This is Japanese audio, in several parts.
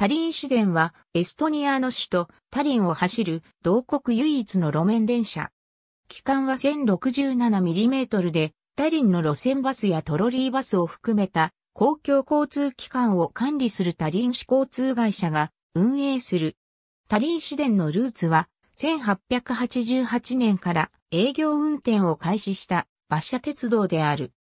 タリン市電はエストニアの首都タリンを走る同国唯一の路面電車。期間は 1067mm でタリンの路線バスやトロリーバスを含めた公共交通機関を管理するタリン市交通会社が運営する。タリン市電のルーツは1888年から営業運転を開始した馬車鉄道である。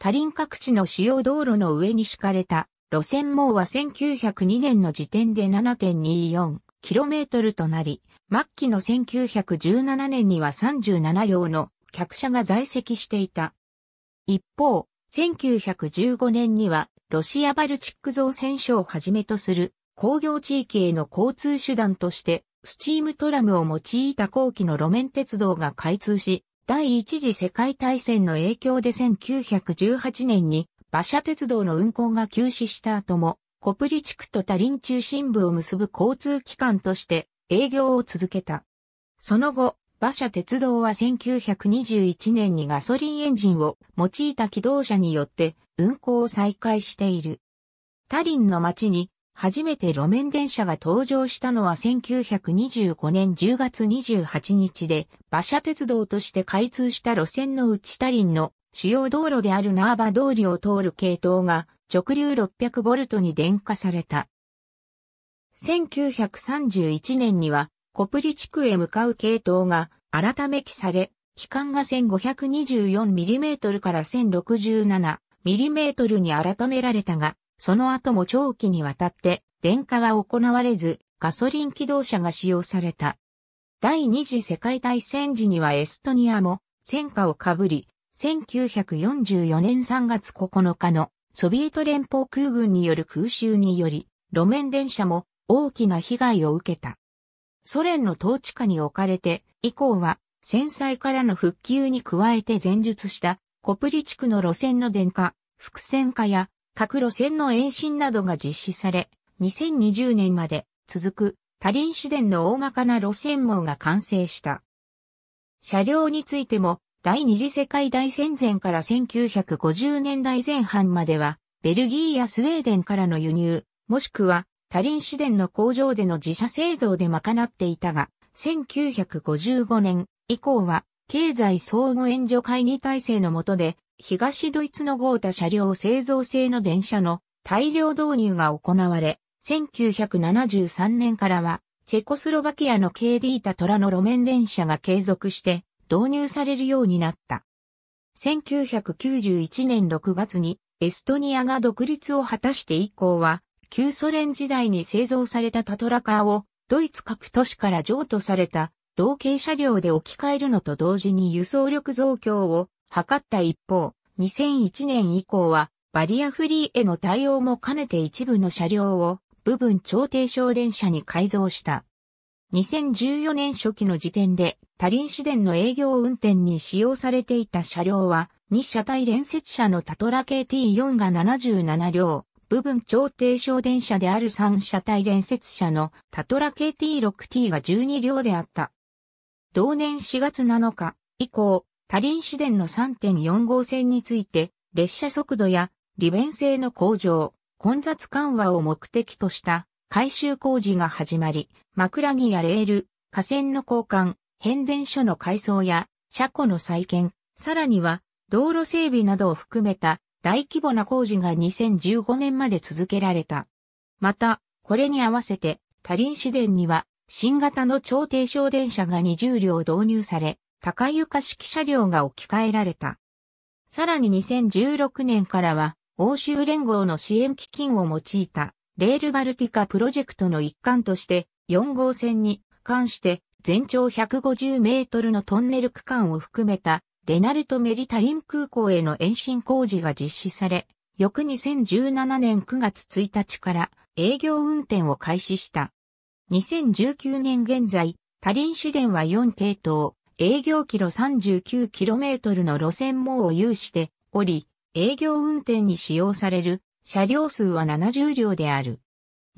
タリン各地の主要道路の上に敷かれた路線網は1902年の時点で 7.24km となり、末期の1917年には37両の客車が在籍していた。一方、1915年にはロシアバルチック造船所をはじめとする工業地域への交通手段としてスチームトラムを用いた後期の路面鉄道が開通し、第一次世界大戦の影響で1918年に馬車鉄道の運行が休止した後も、コプリ地区とタリン中心部を結ぶ交通機関として営業を続けた。その後、馬車鉄道は1921年にガソリンエンジンを用いた機動車によって運行を再開している。タリンの街に初めて路面電車が登場したのは1925年10月28日で馬車鉄道として開通した路線のうちタリンの主要道路であるナーバ通りを通る系統が直流 600V に電化された。1931年にはコプリ地区へ向かう系統が改め記され、期間が 1524mm から 1067mm に改められたが、その後も長期にわたって電化は行われず、ガソリン機動車が使用された。第二次世界大戦時にはエストニアも戦火を被り、1944年3月9日のソビエト連邦空軍による空襲により、路面電車も大きな被害を受けた。ソ連の統治下に置かれて、以降は戦災からの復旧に加えて前述したコプリ地区の路線の電化、複線化や各路線の延伸などが実施され、2020年まで続くタリン市電の大まかな路線網が完成した。車両についても第二次世界大戦前から1950年代前半までは、ベルギーやスウェーデンからの輸入、もしくは、リン市電の工場での自社製造で賄っていたが、1955年以降は、経済相互援助会議体制の下で、東ドイツの豪華車両製造製の電車の大量導入が行われ、1973年からは、チェコスロバキアの KD タトラの路面電車が継続して、導入されるようになった。1991年6月にエストニアが独立を果たして以降は、旧ソ連時代に製造されたタトラカーをドイツ各都市から譲渡された同型車両で置き換えるのと同時に輸送力増強を図った一方、2001年以降はバリアフリーへの対応も兼ねて一部の車両を部分超低床電車に改造した。2014年初期の時点で多ン市電の営業運転に使用されていた車両は、2車体連接車のタトラ KT4 が77両、部分超低小電車である3車体連接車のタトラ KT6T が12両であった。同年4月7日以降、多ン市電の3.4号線について、列車速度や利便性の向上、混雑緩和を目的とした改修工事が始まり、枕木やレール、架線の交換、変電所の改装や車庫の再建、さらには道路整備などを含めた大規模な工事が2015年まで続けられた。また、これに合わせて多林市電には新型の超低床電車が20両導入され、高床式車両が置き換えられた。さらに2016年からは、欧州連合の支援基金を用いたレールバルティカプロジェクトの一環として4号線に関して全長150メートルのトンネル区間を含めたレナルト・メリタリン空港への延伸工事が実施され、翌2017年9月1日から営業運転を開始した。2019年現在、タリン市電は4系統、営業キロ3 9トルの路線網を有しており、営業運転に使用される車両数は70両である。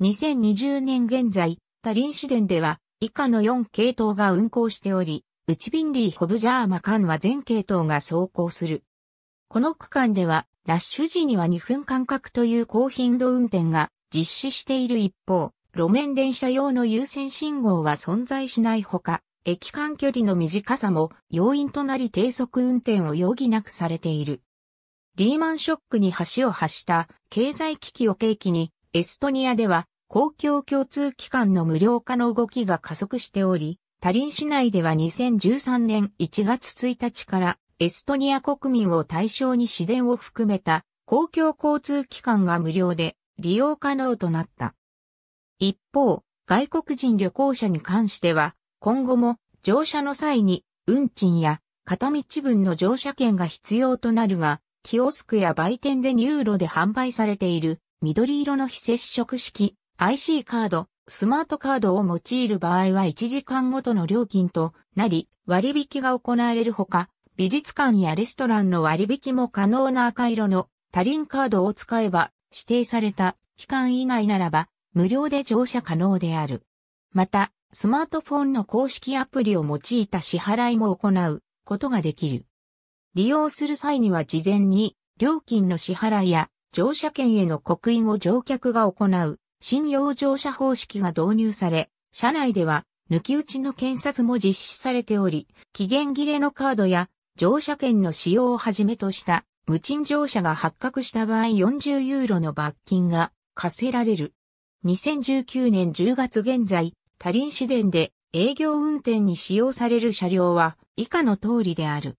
2020年現在、タリン市電では以下の4系統が運行しており、ウチビンリーホブジャーマ間は全系統が走行する。この区間では、ラッシュ時には2分間隔という高頻度運転が実施している一方、路面電車用の優先信号は存在しないほか、駅間距離の短さも要因となり低速運転を余儀なくされている。リーマンショックに橋を発した経済危機を契機に、エストニアでは公共共通機関の無料化の動きが加速しており、タリン市内では2013年1月1日からエストニア国民を対象に市電を含めた公共交通機関が無料で利用可能となった。一方、外国人旅行者に関しては、今後も乗車の際に運賃や片道分の乗車券が必要となるが、キオスクや売店でニューロで販売されている緑色の非接触式 IC カード、スマートカードを用いる場合は1時間ごとの料金となり割引が行われるほか、美術館やレストランの割引も可能な赤色の他輪カードを使えば指定された期間以内ならば無料で乗車可能である。また、スマートフォンの公式アプリを用いた支払いも行うことができる。利用する際には事前に料金の支払いや乗車券への刻印を乗客が行う信用乗車方式が導入され、車内では抜き打ちの検察も実施されており、期限切れのカードや乗車券の使用をはじめとした無賃乗車が発覚した場合40ユーロの罰金が課せられる。2019年10月現在、多林市電で営業運転に使用される車両は以下の通りである。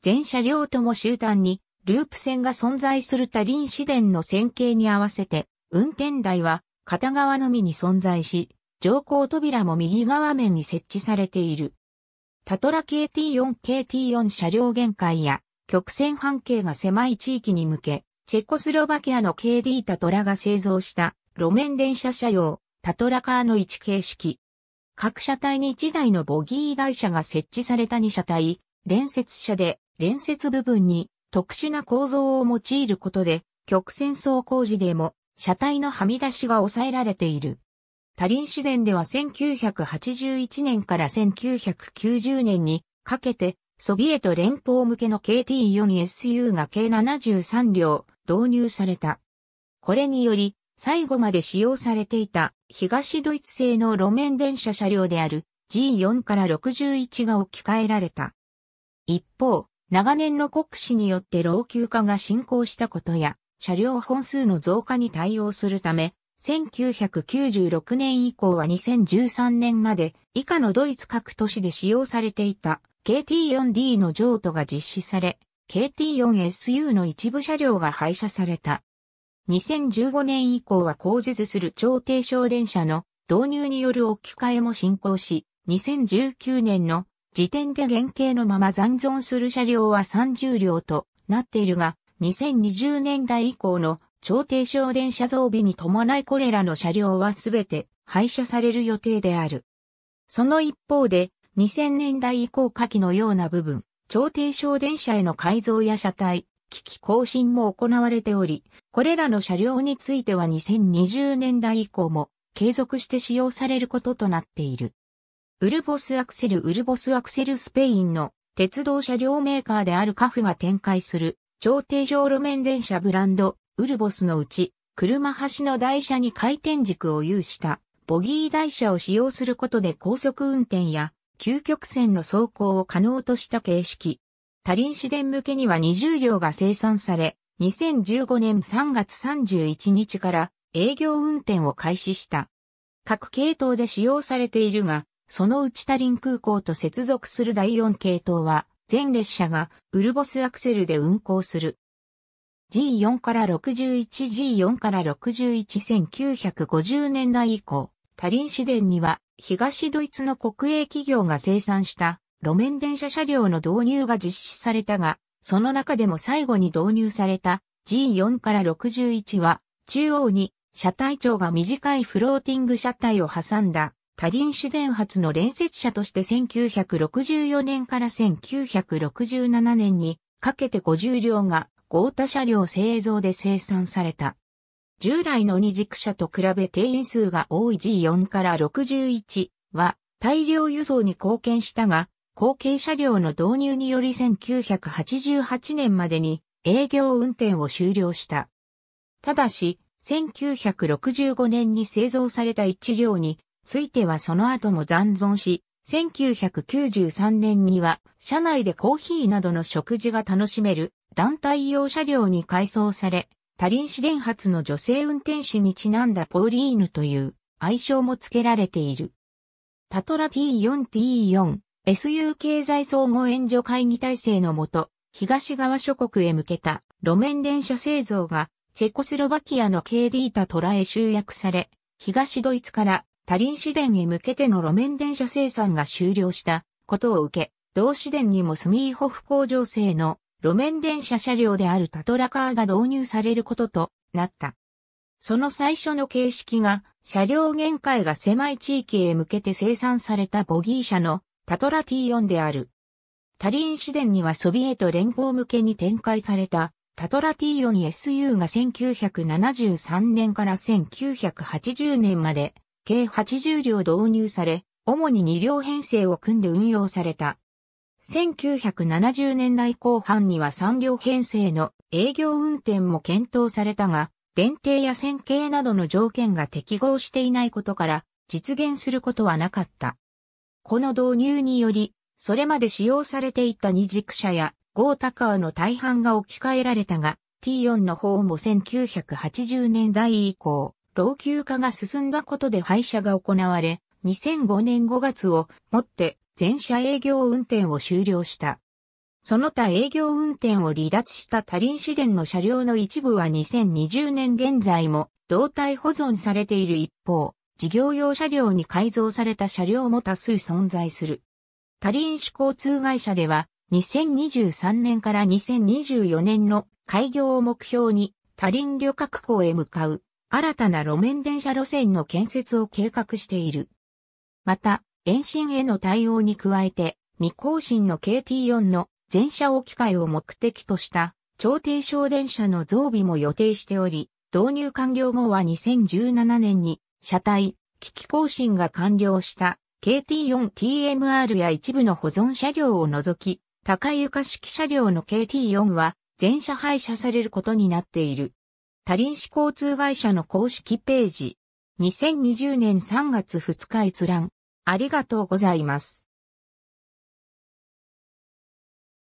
全車両とも終端に、ループ線が存在する多輪子電の線形に合わせて、運転台は片側のみに存在し、乗降扉も右側面に設置されている。タトラ KT4KT4 車両限界や曲線半径が狭い地域に向け、チェコスロバキアの KD タトラが製造した路面電車車両、タトラカーの1形式。各車体に1台のボギー台車が設置された2車体、連接車で連接部分に特殊な構造を用いることで曲線走行時でも車体のはみ出しが抑えられている。多輪自然では1981年から1990年にかけてソビエト連邦向けの KT4SU が計73両導入された。これにより最後まで使用されていた東ドイツ製の路面電車車両である G4 から61が置き換えられた。一方、長年の国史によって老朽化が進行したことや、車両本数の増加に対応するため、1996年以降は2013年まで以下のドイツ各都市で使用されていた KT4D の譲渡が実施され、KT4SU の一部車両が廃車された。2015年以降は後絶する超低床電車の導入による置き換えも進行し、2019年の時点で原型のまま残存する車両は30両となっているが、2020年代以降の超低省電車増備に伴いこれらの車両はすべて廃車される予定である。その一方で、2000年代以降下記のような部分、超低省電車への改造や車体、機器更新も行われており、これらの車両については2020年代以降も継続して使用されることとなっている。ウルボスアクセルウルボスアクセルスペインの鉄道車両メーカーであるカフが展開する超定常路面電車ブランドウルボスのうち車端の台車に回転軸を有したボギー台車を使用することで高速運転や究極線の走行を可能とした形式。多ン市電向けには20両が生産され、2015年3月31日から営業運転を開始した。各系統で使用されているが、その内タリン空港と接続する第四系統は、全列車がウルボスアクセルで運行する。G4 から 61G4 から611950年代以降、タリン市電には東ドイツの国営企業が生産した路面電車車両の導入が実施されたが、その中でも最後に導入された G4 から61は中央に車体長が短いフローティング車体を挟んだ多輪主電発の連接車として1964年から1967年にかけて50両が豪多車両製造で生産された。従来の二軸車と比べ定員数が多い G4 から61は大量輸送に貢献したが、後継車両の導入により1988年までに営業運転を終了した。ただし、1965年に製造された一両についてはその後も残存し、1993年には車内でコーヒーなどの食事が楽しめる団体用車両に改装され、タリン市電発の女性運転士にちなんだポーリーヌという愛称も付けられている。タトラ T4T4 SU 経済総合援助会議体制のもと、東側諸国へ向けた路面電車製造がチェコスロバキアの KD タトラへ集約され、東ドイツからリ輪市電へ向けての路面電車生産が終了したことを受け、同市電にもスミーホフ工場製の路面電車車両であるタトラカーが導入されることとなった。その最初の形式が、車両限界が狭い地域へ向けて生産されたボギー車のタトラ T4 である。タリン市電にはソビエト連合向けに展開されたタトラ T4 に SU が1973年から1980年まで計80両導入され、主に2両編成を組んで運用された。1970年代後半には3両編成の営業運転も検討されたが、電停や線形などの条件が適合していないことから実現することはなかった。この導入により、それまで使用されていた二軸車やゴータカーの大半が置き換えられたが、T4 の方も1980年代以降、老朽化が進んだことで廃車が行われ、2005年5月をもって全車営業運転を終了した。その他営業運転を離脱したリン市電の車両の一部は2020年現在も動態保存されている一方、事業用車両に改造された車両も多数存在する。リン市交通会社では2023年から2024年の開業を目標にリン旅客港へ向かう新たな路面電車路線の建設を計画している。また、延伸への対応に加えて、未更新の KT4 の全車置き換えを目的とした超低小電車の増備も予定しており、導入完了後は2017年に車体、機器更新が完了した KT4TMR や一部の保存車両を除き、高い床式車両の KT4 は全車廃車されることになっている。多林市交通会社の公式ページ。2020年3月2日閲覧。ありがとうございます。